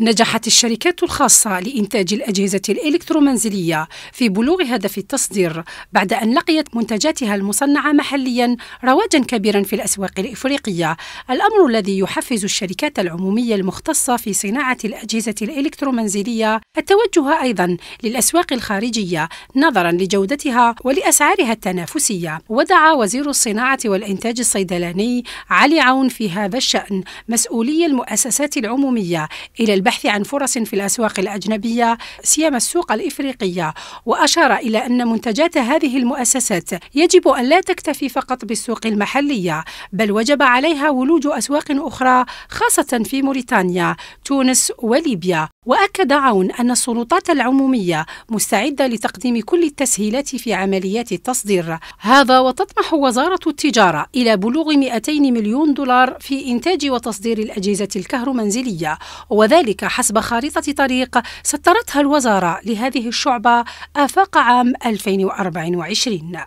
نجحت الشركات الخاصة لإنتاج الأجهزة الإلكترومنزلية في بلوغ هدف التصدير بعد أن لقيت منتجاتها المصنعة محليا رواجا كبيرا في الأسواق الإفريقية الأمر الذي يحفز الشركات العمومية المختصة في صناعة الأجهزة الإلكترومنزلية التوجه أيضا للأسواق الخارجية نظرا لجودتها ولأسعارها التنافسية ودعا وزير الصناعة والإنتاج الصيدلاني علي عون في هذا الشأن مسؤولي المؤسسات العمومية إلى للبحث عن فرص في الأسواق الأجنبية سيما السوق الإفريقية وأشار إلى أن منتجات هذه المؤسسات يجب أن لا تكتفي فقط بالسوق المحلية بل وجب عليها ولوج أسواق أخرى خاصة في موريتانيا تونس وليبيا وأكد عون أن السلطات العمومية مستعدة لتقديم كل التسهيلات في عمليات التصدير هذا وتطمح وزارة التجارة إلى بلوغ 200 مليون دولار في إنتاج وتصدير الأجهزة الكهرومنزلية وذلك وذلك حسب خارطة طريق سطرتها الوزارة لهذه الشعبة آفاق عام 2024